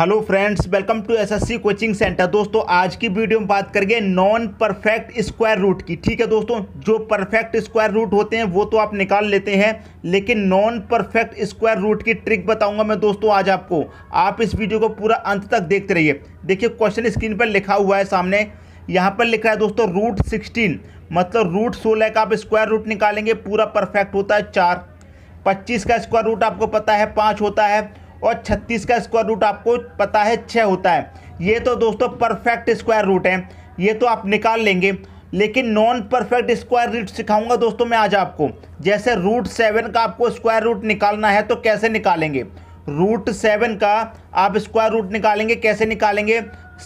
hello friends welcome to SSC coaching centre दोस्तों आज की वीडियो में बात करेंगे नॉन परफेक्ट स्क्वायर रूट की ठीक है दोस्तों जो परफेक्ट स्क्वायर रूट होते हैं वो तो आप निकाल लेते हैं लेकिन नॉन परफेक्ट स्क्वायर रूट की ट्रिक बताऊंगा मैं दोस्तों आज आपको आप इस वीडियो को पूरा अंत तक देखते रहिए देखिए क्वेश्चन स्क्रीन पर लिखा हुआ है सामने यहाँ पर लिखा है दोस्तों रूट सिक्सटीन मतलब रूट सोलह का आप स्क्वायर रूट निकालेंगे पूरा परफेक्ट होता है चार पच्चीस का स्क्वायर रूट आपको पता है पाँच होता है और छत्तीस का स्क्वायर रूट आपको पता है छः होता है ये तो दोस्तों परफेक्ट स्क्वायर रूट है ये तो आप निकाल लेंगे लेकिन नॉन परफेक्ट स्क्वायर रूट सिखाऊंगा दोस्तों मैं आज आपको जैसे रूट सेवन का आपको स्क्वायर रूट निकालना है तो कैसे निकालेंगे रूट सेवन का आप स्क्वायर रूट निकालेंगे कैसे निकालेंगे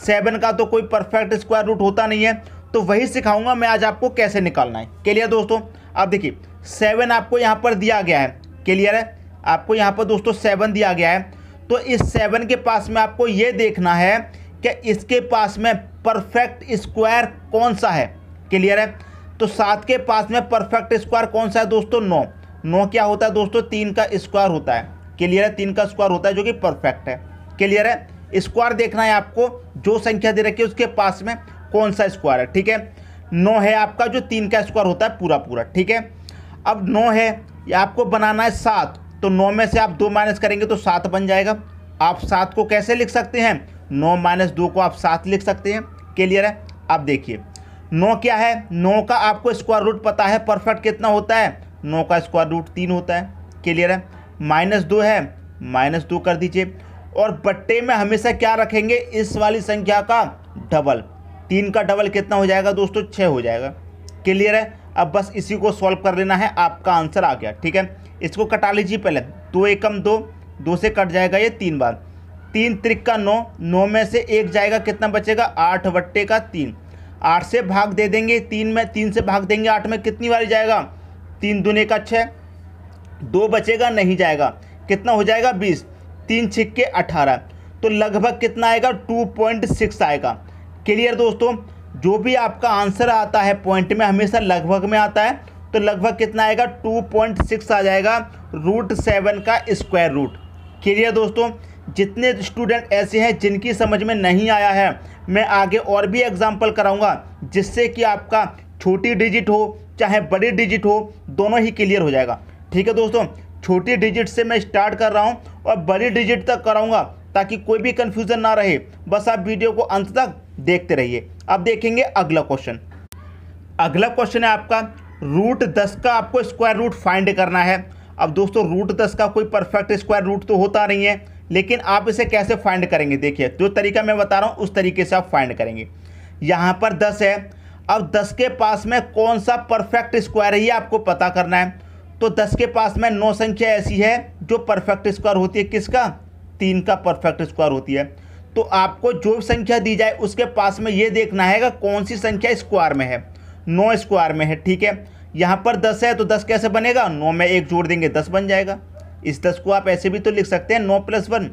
सेवन का तो कोई परफेक्ट स्क्वायर रूट होता नहीं है तो वही सिखाऊंगा मैं आज आपको कैसे निकालना है क्लियर दोस्तों अब देखिए सेवन आपको यहाँ पर दिया गया है क्लियर है आपको यहाँ पर दोस्तों सेवन दिया गया है तो इस सेवन के पास में आपको ये देखना है कि इसके पास में परफेक्ट स्क्वायर कौन सा है क्लियर है तो सात के पास में परफेक्ट स्क्वायर कौन सा है दोस्तों नौ नौ क्या होता है दोस्तों तीन का स्क्वायर होता है क्लियर है तीन का स्क्वायर होता है जो कि परफेक्ट है क्लियर है स्क्वायर देखना है आपको जो संख्या दे रखी है उसके पास में कौन सा स्क्वायर है ठीक है नौ है आपका जो तीन का स्क्वायर होता है पूरा पूरा ठीक है अब नौ है आपको बनाना है सात तो नौ में से आप दो माइनस करेंगे तो सात बन जाएगा आप सात को कैसे लिख सकते हैं नौ माइनस दो को आप सात लिख सकते हैं क्लियर है अब देखिए नौ क्या है नौ का आपको स्क्वायर रूट पता है परफेक्ट कितना होता है नौ का स्क्वायर रूट तीन होता है क्लियर है माइनस दो है माइनस दो कर दीजिए और बट्टे में हमेशा क्या रखेंगे इस वाली संख्या का डबल तीन का डबल कितना हो जाएगा दोस्तों छः हो जाएगा क्लियर है अब बस इसी को सॉल्व कर लेना है आपका आंसर आ गया ठीक है इसको कटा लीजिए पहले दो एकम दो दो से कट जाएगा ये तीन बार तीन त्रिक्का नौ नौ में से एक जाएगा कितना बचेगा आठ वट्टे का तीन आठ से भाग दे देंगे तीन में तीन से भाग देंगे आठ में कितनी बारी जाएगा तीन दुने का छः दो बचेगा नहीं जाएगा कितना हो जाएगा बीस तीन छिक्के अठारह तो लगभग कितना आएगा टू पॉइंट सिक्स आएगा क्लियर दोस्तों जो भी आपका आंसर आता है पॉइंट में हमेशा लगभग में आता है तो लगभग कितना आएगा टू पॉइंट सिक्स आ जाएगा रूट सेवन का स्क्वायर रूट क्लियर दोस्तों जितने स्टूडेंट ऐसे हैं जिनकी समझ में नहीं आया है मैं आगे और भी एग्जाम्पल कराऊंगा जिससे कि आपका छोटी डिजिट हो चाहे बड़ी डिजिट हो दोनों ही क्लियर हो जाएगा ठीक है दोस्तों छोटी डिजिट से मैं स्टार्ट कर रहा हूँ और बड़ी डिजिट तक कराऊँगा ताकि कोई भी कन्फ्यूज़न ना रहे बस आप वीडियो को अंत तक देखते रहिए अब देखेंगे अगला क्वेश्चन अगला क्वेश्चन है आपका रूट दस का आपको स्क्वायर रूट फाइंड करना है अब दोस्तों रूट दस का कोई परफेक्ट स्क्वायर रूट तो होता नहीं है लेकिन आप इसे कैसे फाइंड करेंगे देखिए जो तरीका मैं बता रहा हूँ उस तरीके से आप फाइंड करेंगे यहाँ पर दस है अब दस के पास में कौन सा परफेक्ट स्क्वायर है ये आपको पता करना है तो दस के पास में नौ संख्या ऐसी है जो परफेक्ट स्क्वायर होती है किसका तीन का परफेक्ट स्क्वायर होती है तो आपको जो संख्या दी जाए उसके पास में ये देखना है कि कौन सी संख्या स्क्वायर में है नौ स्क्वायर में है ठीक है यहाँ पर दस है तो दस कैसे बनेगा नौ में एक जोड़ देंगे दस बन जाएगा इस दस को आप ऐसे भी तो लिख सकते हैं नौ प्लस वन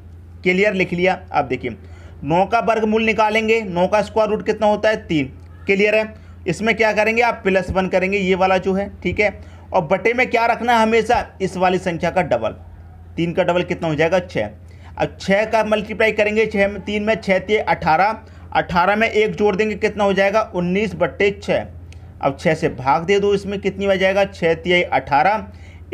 क्लियर लिख लिया आप देखिए नौ का वर्गमूल निकालेंगे नौ का स्क्वायर रूट कितना होता है तीन क्लियर है इसमें क्या करेंगे आप प्लस वन करेंगे ये वाला जो है ठीक है और बटे में क्या रखना है हमेशा इस वाली संख्या का डबल तीन का डबल कितना हो जाएगा छः अब छः का मल्टीप्लाई करेंगे छः में तीन में छः थे अठारह अठारह में एक जोड़ देंगे कितना हो जाएगा उन्नीस बट्टे छः अब छः से भाग दे दो इसमें कितनी हो जाएगा छः तिहाई अठारह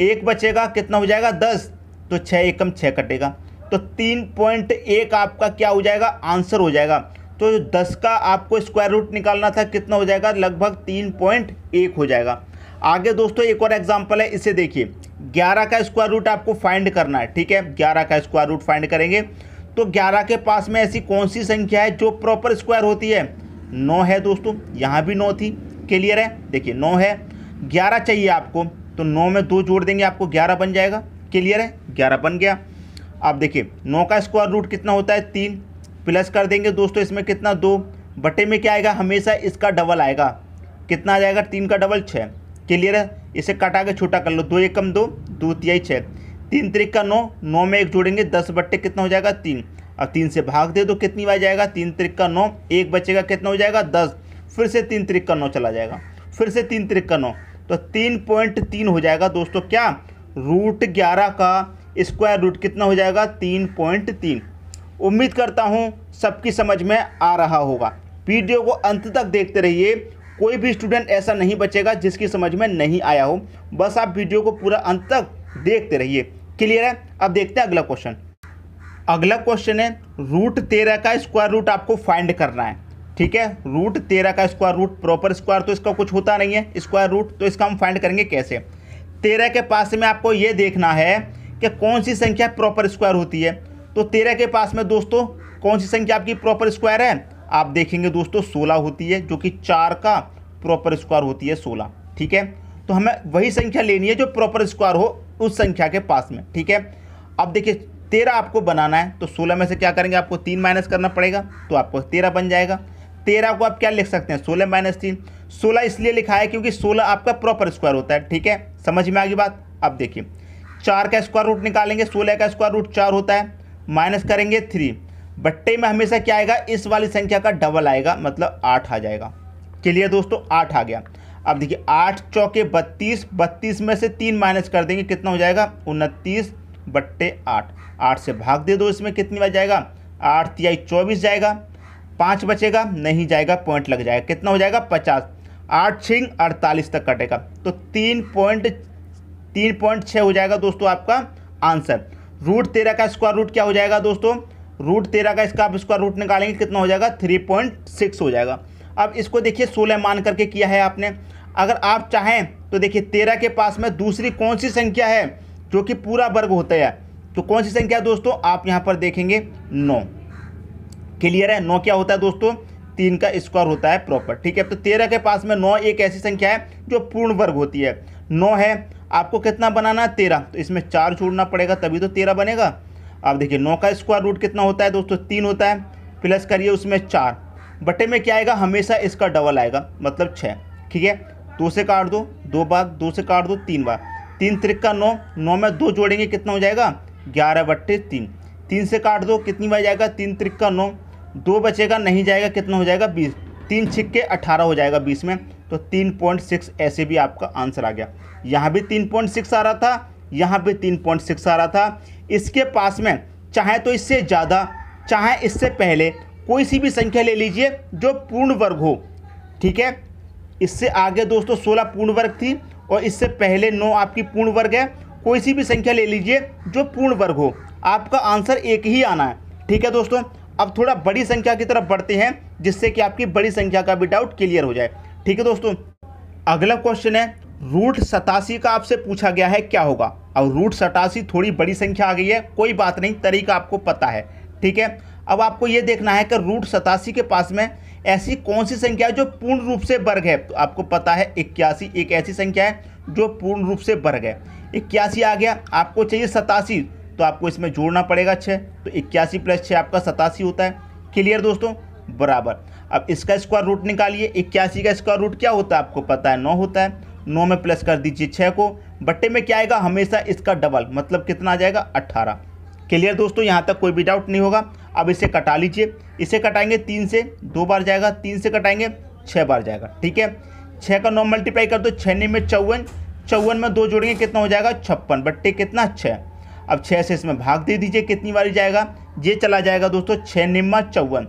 एक बचेगा कितना हो जाएगा दस तो छः एकम छः कटेगा तो तीन पॉइंट एक आपका क्या हो जाएगा आंसर हो जाएगा तो दस का आपको स्क्वायर रूट निकालना था कितना हो जाएगा लगभग तीन पॉइंट एक हो जाएगा आगे दोस्तों एक और एग्जाम्पल है इसे देखिए ग्यारह का स्क्वायर रूट आपको फाइंड करना है ठीक है ग्यारह का स्क्वायर रूट फाइंड करेंगे तो ग्यारह के पास में ऐसी कौन सी संख्या है जो प्रॉपर स्क्वायर होती है नौ है दोस्तों यहाँ भी नौ थी क्लियर है देखिए नौ है ग्यारह चाहिए आपको तो नौ में दो जोड़ देंगे आपको ग्यारह बन जाएगा क्लियर है ग्यारह बन गया अब देखिए नौ का स्क्वायर रूट कितना होता है तीन प्लस कर देंगे दोस्तों इसमें कितना दो बटे में क्या आएगा हमेशा इसका डबल आएगा कितना आ जाएगा तीन का डबल छः क्लियर है इसे कटा के छोटा कर लो दो एक कम दो दो तिहाई छः तीन त्रिक का नौ नौ में एक जोड़ेंगे दस बट्टे कितना हो जाएगा तीन अब तीन से भाग दे दो कितनी बार जाएगा तीन त्रिक का नौ एक बचेगा कितना हो जाएगा दस फिर से तीन त्रिक का नौ चला जाएगा फिर से तीन त्रिक का नौ तो तीन पॉइंट तीन हो जाएगा दोस्तों क्या रूट ग्यारह का स्क्वायर रूट कितना हो जाएगा तीन पॉइंट तीन उम्मीद करता हूँ सबकी समझ में आ रहा होगा वीडियो को अंत तक देखते रहिए कोई भी स्टूडेंट ऐसा नहीं बचेगा जिसकी समझ में नहीं आया हो बस आप वीडियो को पूरा अंत तक देखते रहिए क्लियर है अब देखते हैं अगला क्वेश्चन अगला क्वेश्चन है रूट तेरह का स्क्वायर रूट आपको फाइंड करना है ठीक है रूट तेरह का स्क्वायर रूट प्रॉपर स्क्वायर तो इसका कुछ होता नहीं है स्क्वायर रूट तो इसका हम फाइंड करेंगे कैसे तेरह के पास में आपको ये देखना है कि कौन सी संख्या प्रॉपर स्क्वायर होती है तो तेरह के पास में दोस्तों कौन सी संख्या आपकी प्रॉपर स्क्वायर है आप देखेंगे दोस्तों सोलह होती है जो कि चार का प्रॉपर स्क्वायर होती है सोलह ठीक है तो हमें वही संख्या लेनी है जो प्रॉपर स्क्वायर हो उस संख्या के पास में ठीक है अब देखिए तेरह आपको बनाना है तो सोलह में से क्या करेंगे आपको तीन माइनस करना पड़ेगा तो आपको तेरह बन जाएगा तेरह को आप क्या लिख सकते हैं सोलह माइनस तीन सोलह इसलिए लिखा है क्योंकि सोलह आपका प्रॉपर स्क्वायर होता है ठीक है समझ में आ गई बात अब देखिए चार का स्क्वायर रूट निकालेंगे सोलह का स्क्वायर रूट चार होता है माइनस करेंगे थ्री बट्टे में हमेशा क्या आएगा इस वाली संख्या का डबल आएगा मतलब आठ आ जाएगा क्लियर दोस्तों आठ आ गया अब देखिए आठ चौके बत्तीस बत्तीस में से तीन माइनस कर देंगे कितना हो जाएगा उनतीस बट्टे आठ आठ से भाग दे दो इसमें कितनी बार जाएगा आठ तिहाई चौबीस जाएगा पाँच बचेगा नहीं जाएगा पॉइंट लग जाएगा कितना हो जाएगा पचास आठ छिंग अड़तालीस तक कटेगा तो तीन पॉइंट तीन पॉइंट छः हो जाएगा दोस्तों आपका आंसर रूट तेरह का स्क्वायर रूट क्या हो जाएगा दोस्तों रूट तेरह का इसका आप स्क्वायर रूट निकालेंगे कितना हो जाएगा थ्री पॉइंट सिक्स हो जाएगा अब इसको देखिए सोलह मान करके किया है आपने अगर आप चाहें तो देखिए तेरह के पास में दूसरी कौन सी संख्या है जो कि पूरा वर्ग होता है तो कौन सी संख्या दोस्तों आप यहाँ पर देखेंगे नौ क्लियर है नौ क्या होता है दोस्तों तीन का स्क्वायर होता है प्रॉपर ठीक है तो तेरह के पास में नौ एक ऐसी संख्या है जो पूर्ण वर्ग होती है नौ है आपको कितना बनाना है तेरह तो इसमें चार छोड़ना पड़ेगा तभी तो तेरह बनेगा अब देखिए नौ का स्क्वायर रूट कितना होता है दोस्तों तीन होता है प्लस करिए उसमें चार बटे में क्या आएगा हमेशा इसका डबल आएगा मतलब छः ठीक है दो से काट दो दो बार दो से काट दो तीन बार तीन त्रिक का नौ नौ में दो जोड़ेंगे कितना हो जाएगा ग्यारह बट्टे तीन तीन से काट दो कितनी बार जाएगा तीन त्रिक का नौ दो बचेगा नहीं जाएगा कितना हो जाएगा बीस तीन छिक्के अठारह हो जाएगा बीस में तो तीन पॉइंट सिक्स ऐसे भी आपका आंसर आ गया यहाँ भी तीन पॉइंट सिक्स आ रहा था यहाँ भी तीन पॉइंट सिक्स आ रहा था इसके पास में चाहे तो इससे ज़्यादा चाहे इससे पहले कोई सी भी संख्या ले लीजिए जो पूर्ण वर्ग हो ठीक है इससे आगे दोस्तों सोलह पूर्ण वर्ग थी और इससे पहले नौ आपकी पूर्ण वर्ग है कोई सी भी संख्या ले लीजिए जो पूर्ण वर्ग हो आपका आंसर एक ही आना है ठीक है दोस्तों अब थोड़ा बड़ी संख्या की तरफ बढ़ते हैं जिससे कि आपकी बड़ी संख्या का भी डाउट क्लियर हो जाए ठीक है दोस्तों अगला क्वेश्चन है रूट सतासी का आपसे पूछा गया है क्या होगा अब रूट सतासी थोड़ी बड़ी संख्या आ गई है कोई बात नहीं तरीका आपको पता है ठीक है अब आपको यह देखना है कि रूट सतासी के पास में ऐसी कौन सी संख्या है जो पूर्ण रूप से वर्ग है तो आपको पता है इक्यासी एक ऐसी संख्या है जो पूर्ण रूप से वर्ग है इक्यासी आ गया आपको चाहिए सतासी तो आपको इसमें जोड़ना पड़ेगा छः तो इक्यासी प्लस छः आपका सतासी होता है क्लियर दोस्तों बराबर अब इसका स्क्वायर रूट निकालिए इक्यासी का स्क्वायर रूट क्या होता है आपको पता है नौ होता है नौ में प्लस कर दीजिए छः को बट्टे में क्या आएगा हमेशा इसका डबल मतलब कितना आ जाएगा अट्ठारह क्लियर दोस्तों यहाँ तक कोई भी डाउट नहीं होगा अब इसे कटा लीजिए इसे कटाएंगे तीन से दो बार जाएगा तीन से कटाएंगे छः बार जाएगा ठीक है छः का नौ मल्टीप्लाई कर दो छः में चौवन चौवन में दो जोड़ेंगे कितना हो जाएगा छप्पन बट्टे कितना छः अब छः से इसमें भाग दे दीजिए कितनी बारी जाएगा ये चला जाएगा दोस्तों छः निम्मा चौवन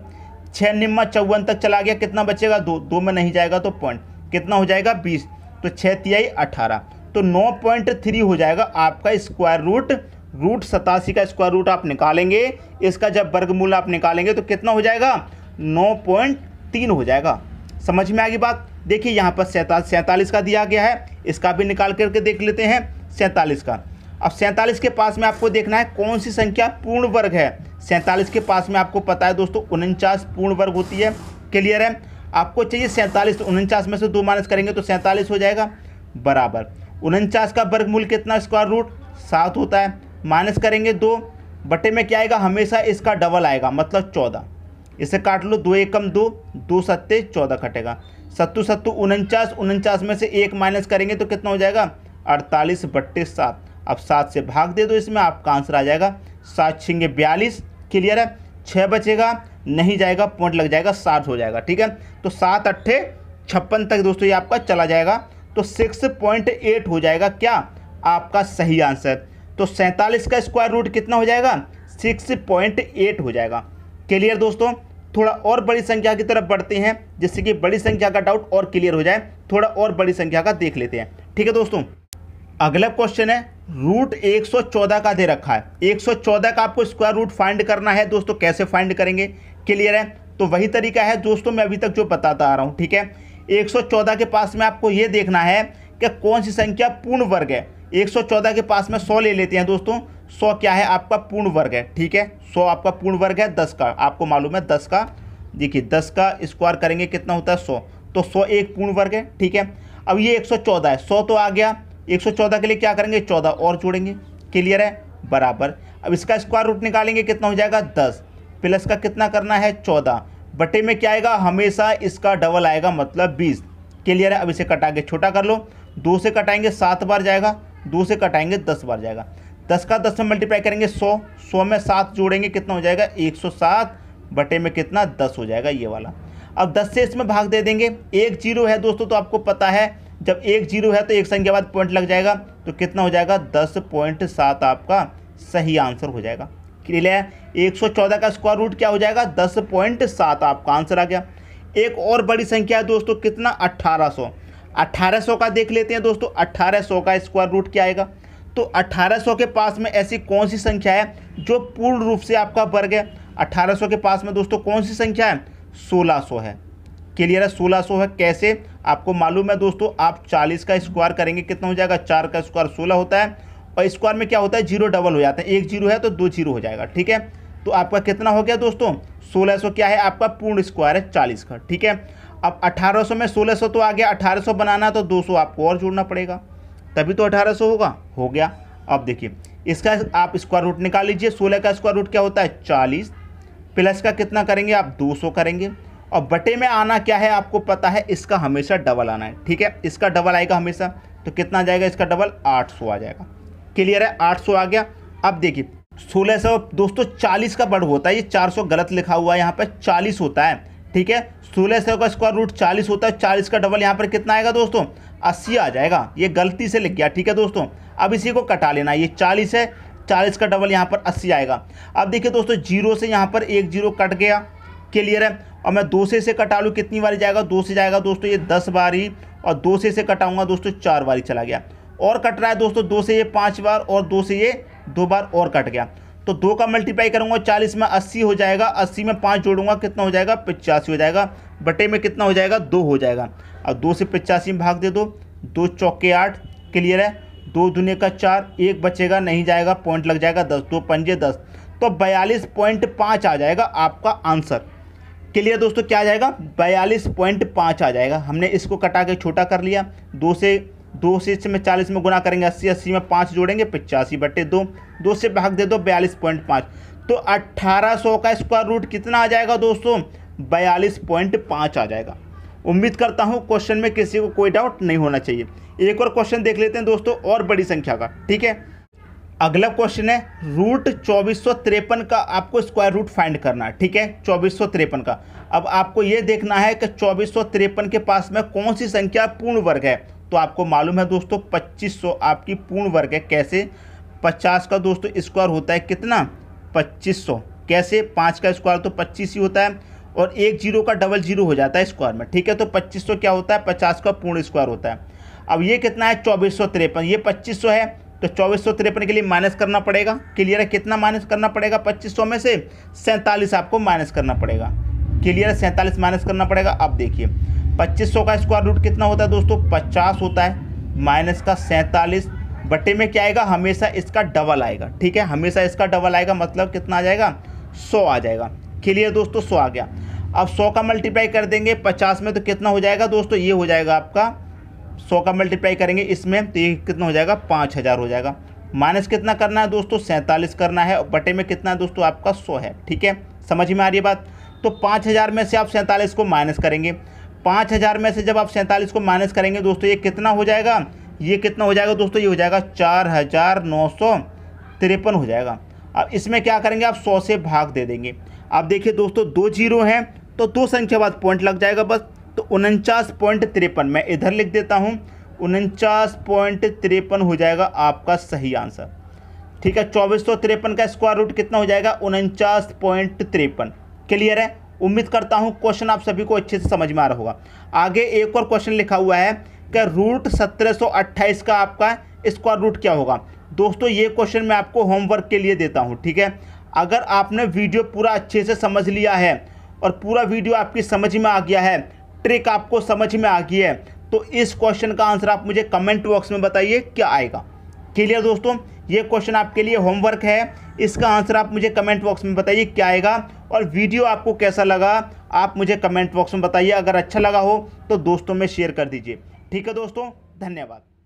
छः निम्मा चौवन तक चला गया कितना बचेगा दो दो में नहीं जाएगा तो पॉइंट कितना हो जाएगा बीस तो छः तिहाई अठारह तो नौ पॉइंट थ्री हो जाएगा आपका स्क्वायर रूट रूट सतासी का स्क्वायर रूट आप निकालेंगे इसका जब वर्गमूल आप निकालेंगे तो कितना हो जाएगा नौ पॉइंट तीन हो जाएगा समझ में आ गई बात देखिए यहाँ पर सैंतालीस का दिया गया है इसका भी निकाल करके देख लेते हैं सैंतालीस का अब सैंतालीस के पास में आपको देखना है कौन सी संख्या पूर्ण वर्ग है सैंतालीस के पास में आपको पता है दोस्तों उनचास पूर्ण वर्ग होती है क्लियर है आपको चाहिए सैंतालीस तो उनचास में से दो माइनस करेंगे तो सैंतालीस हो जाएगा बराबर उनचास का मूल कितना स्क्वायर रूट सात होता है माइनस करेंगे दो बटे में क्या आएगा हमेशा इसका डबल आएगा मतलब चौदह इसे काट लो दो एकम दो दो सत्ते चौदह कटेगा सत्तू सत्तू उनचास उनचास में से एक माइनस करेंगे तो कितना हो जाएगा अड़तालीस बट्टे सात अब सात से भाग दे दो इसमें आपका आंसर आ जाएगा सात छिंगे बयालीस क्लियर है छः बचेगा नहीं जाएगा पॉइंट लग जाएगा सात हो जाएगा ठीक है तो सात अट्ठे छप्पन तक दोस्तों ये आपका चला जाएगा तो सिक्स पॉइंट एट हो जाएगा क्या आपका सही आंसर तो सैंतालीस का स्क्वायर रूट कितना हो जाएगा सिक्स पॉइंट एट हो जाएगा क्लियर दोस्तों थोड़ा और बड़ी संख्या की तरफ बढ़ते हैं जिससे कि बड़ी संख्या का डाउट और क्लियर हो जाए थोड़ा और बड़ी संख्या का देख लेते हैं ठीक है दोस्तों अगला क्वेश्चन है रूट एक सौ चौदह का दे रखा है एक सौ चौदह का आपको स्क्वायर रूट फाइंड करना है दोस्तों कैसे फाइंड करेंगे क्लियर है तो वही तरीका है दोस्तों मैं अभी तक जो बताता आ रहा हूँ ठीक है एक सौ चौदह के पास में आपको ये देखना है कि कौन सी संख्या पूर्ण वर्ग है एक सौ चौदह के पास में सौ ले लेते हैं दोस्तों सौ क्या है आपका पूर्ण वर्ग है ठीक है सौ आपका पूर्ण वर्ग है दस का आपको मालूम है दस का देखिए दस का स्क्वायर करेंगे कितना होता है सौ तो सौ एक पूर्ण वर्ग है ठीक है अब ये एक सौ चौदह है सौ तो आ गया 114 के लिए क्या करेंगे 14 और जोड़ेंगे क्लियर है बराबर अब इसका स्क्वायर रूट निकालेंगे कितना हो जाएगा 10 प्लस का कितना करना है 14 बटे में क्या आएगा हमेशा इसका डबल आएगा मतलब 20 क्लियर है अब इसे कटा के छोटा कर लो दो से कटाएंगे सात बार जाएगा दो से कटाएंगे दस बार जाएगा दस का दस में मल्टीप्लाई करेंगे सौ सौ में सात जोड़ेंगे कितना हो जाएगा एक सौ सात बटे में कितना दस हो जाएगा ये वाला अब दस से इसमें भाग दे देंगे एक जीरो है दोस्तों तो आपको पता है जब एक जीरो है तो एक संख्या बाद पॉइंट लग जाएगा तो कितना हो जाएगा दस पॉइंट सात आपका सही आंसर हो जाएगा क्लियर है एक सौ चौदह का स्क्वायर रूट क्या हो जाएगा दस पॉइंट सात आपका आंसर आ गया एक और बड़ी संख्या है दोस्तों कितना अट्ठारह सौ अट्ठारह सौ का देख लेते हैं दोस्तों अट्ठारह सौ का स्क्वायर रूट क्या आएगा तो 1800 के पास में ऐसी कौन सी संख्या है जो पूर्ण रूप से आपका वर्ग है 1800 के पास में दोस्तों कौन सी संख्या है 1600 है क्लियर है सोलह सो है कैसे आपको मालूम है दोस्तों आप चालीस का स्क्वायर करेंगे कितना हो जाएगा चार का स्क्वायर सोलह होता है और स्क्वायर में क्या होता है जीरो डबल हो जाता है एक जीरो है तो दो जीरो हो जाएगा ठीक है तो आपका कितना हो गया दोस्तों सोलह सो क्या है आपका पूर्ण स्क्वायर है चालीस का ठीक है अब अठारह सौ में सोलह सौ तो आ गया अठारह सौ बनाना तो दो सौ आपको और जोड़ना पड़ेगा तभी तो अठारह सौ होगा हो गया अब देखिए इसका आप स्क्वायर रूट निकाल लीजिए सोलह का स्क्वायर रूट क्या होता है चालीस प्लस का कितना करेंगे आप सौ करेंगे और बटे में आना क्या है आपको पता है इसका हमेशा डबल आना है ठीक है इसका डबल आएगा हमेशा तो कितना जाएगा इसका डबल 800 आ जाएगा क्लियर है 800 आ गया अब देखिए सोलह सौ दोस्तों 40 का बड़ होता है ये 400 गलत लिखा हुआ है यहाँ पर 40 होता है ठीक है सोलह सौ का स्क्वायर रूट 40 होता है 40 का डबल यहाँ पर कितना आएगा दोस्तों 80 आ जाएगा ये गलती से लिख गया ठीक है दोस्तों अब इसी को कटा लेना ये चालीस है चालीस का डबल यहाँ पर अस्सी आएगा अब देखिए दोस्तों जीरो से यहाँ पर एक जीरो कट गया क्लियर है और मैं दो से कटा लूँ कितनी बारी जाएगा दो से जाएगा दोस्तों ये दस बारी और दो से से कटाऊंगा दोस्तों चार बारी चला गया और कट रहा है दोस्तों दो से ये पाँच बार और दो से ये दो बार और कट गया तो दो का मल्टीप्लाई करूंगा चालीस में अस्सी हो जाएगा अस्सी में पाँच जोड़ूंगा कितना हो जाएगा पचासी हो जाएगा बटे में कितना हो जाएगा दो हो जाएगा अब दो से पचासी में भाग दे दो दो चौके आठ क्लियर है दो दुनिया का चार एक बचेगा नहीं जाएगा पॉइंट लग जाएगा दस दो पंजे दस तो बयालीस पॉइंट पाँच आ जाएगा आपका आंसर क्लियर दोस्तों क्या आ जाएगा बयालीस पॉइंट पाँच आ जाएगा हमने इसको कटा के छोटा कर लिया दो से दो से में चालीस में गुना करेंगे अस्सी अस्सी में पाँच जोड़ेंगे पिचासी बटे दो दो से भाग दे दो बयालीस पॉइंट पाँच तो अट्ठारह सौ का स्क्वायर रूट कितना आ जाएगा दोस्तों बयालीस पॉइंट पाँच आ जाएगा उम्मीद करता हूँ क्वेश्चन में किसी को कोई डाउट नहीं होना चाहिए एक और क्वेश्चन देख लेते हैं दोस्तों और बड़ी संख्या का ठीक है अगला क्वेश्चन है रूट चौबीस का आपको स्क्वायर रूट फाइंड करना है ठीक है चौबीस का अब आपको ये देखना है कि चौबीस के पास में कौन सी संख्या पूर्ण वर्ग है तो आपको मालूम है दोस्तों 2500 आपकी पूर्ण वर्ग है कैसे 50 का दोस्तों स्क्वायर होता है कितना 2500 कैसे पाँच का स्क्वायर तो पच्चीस ही होता है और एक जीरो का डबल जीरो हो जाता है स्क्वायर में ठीक है तो 2500 क्या होता है 50 का पूर्ण स्क्वायर होता है अब ये कितना है चौबीस ये सौ है तो चौबीस सौ तिरपन के लिए माइनस करना पड़ेगा क्लियर है कितना माइनस करना पड़ेगा पच्चीस सौ में से सैंतालीस आपको माइनस करना पड़ेगा क्लियर है सैंतालीस माइनस करना पड़ेगा अब देखिए पच्चीस सौ का स्क्वायर रूट कितना होता है दोस्तों पचास होता है माइनस का सैंतालीस बटे में क्या आएगा हमेशा इसका डबल आएगा ठीक है हमेशा इसका डबल आएगा मतलब कितना आ जाएगा सौ आ जाएगा क्लियर दोस्तों सौ आ गया अब सौ का मल्टीप्लाई कर देंगे पचास में तो कितना हो जाएगा दोस्तों ये हो जाएगा आपका सौ का मल्टीप्लाई करेंगे इसमें तो ये कितना हो जाएगा पाँच हज़ार हो जाएगा माइनस कितना करना है दोस्तों सैंतालीस करना है और बटे में कितना है दोस्तों आपका सौ है ठीक है समझ में आ रही है बात तो पाँच हज़ार में से आप सैंतालीस को माइनस करेंगे पाँच हज़ार में से जब आप सैंतालीस को माइनस करेंगे दोस्तों ये कितना हो जाएगा ये कितना हो जाएगा दोस्तों ये हो जाएगा चार हज़ार नौ सौ तिरपन हो जाएगा अब इसमें क्या करेंगे आप सौ से भाग दे देंगे अब देखिए दोस्तों दो जीरो हैं तो दो संख्या बाद पॉइंट लग जाएगा बस उनचास पॉइंट तिरपन मैं इधर लिख देता हूँ उनचास पॉइंट तिरपन हो जाएगा आपका सही आंसर ठीक है चौबीस सौ तिरपन का स्क्वायर रूट कितना हो जाएगा उनचास पॉइंट तिरपन क्लियर है उम्मीद करता हूँ क्वेश्चन आप सभी को अच्छे से समझ में आ रहा होगा आगे एक और क्वेश्चन लिखा हुआ है कि रूट सत्रह का आपका स्क्वायर रूट क्या होगा दोस्तों ये क्वेश्चन मैं आपको होमवर्क के लिए देता हूँ ठीक है अगर आपने वीडियो पूरा अच्छे से समझ लिया है और पूरा वीडियो आपकी समझ में आ गया है ट्रिक आपको समझ में आ गई है तो इस क्वेश्चन का आंसर आप मुझे कमेंट बॉक्स में बताइए क्या आएगा क्लियर दोस्तों ये क्वेश्चन आपके लिए होमवर्क है इसका आंसर आप मुझे कमेंट बॉक्स में बताइए क्या आएगा और वीडियो आपको कैसा लगा आप मुझे कमेंट बॉक्स में बताइए अगर अच्छा लगा हो तो दोस्तों में शेयर कर दीजिए ठीक है दोस्तों धन्यवाद